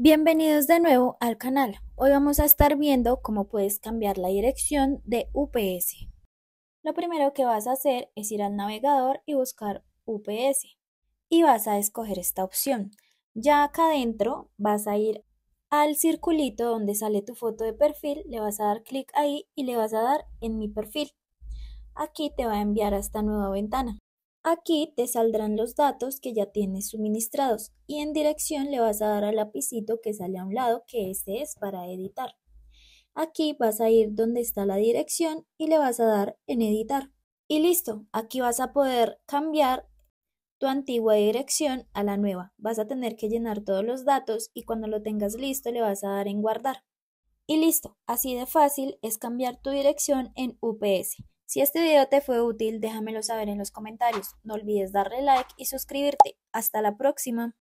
Bienvenidos de nuevo al canal. Hoy vamos a estar viendo cómo puedes cambiar la dirección de UPS. Lo primero que vas a hacer es ir al navegador y buscar UPS y vas a escoger esta opción. Ya acá adentro vas a ir al circulito donde sale tu foto de perfil, le vas a dar clic ahí y le vas a dar en mi perfil. Aquí te va a enviar a esta nueva ventana. Aquí te saldrán los datos que ya tienes suministrados y en dirección le vas a dar al lapicito que sale a un lado, que este es para editar. Aquí vas a ir donde está la dirección y le vas a dar en editar. Y listo, aquí vas a poder cambiar tu antigua dirección a la nueva. Vas a tener que llenar todos los datos y cuando lo tengas listo le vas a dar en guardar. Y listo, así de fácil es cambiar tu dirección en UPS. Si este video te fue útil, déjamelo saber en los comentarios. No olvides darle like y suscribirte. Hasta la próxima.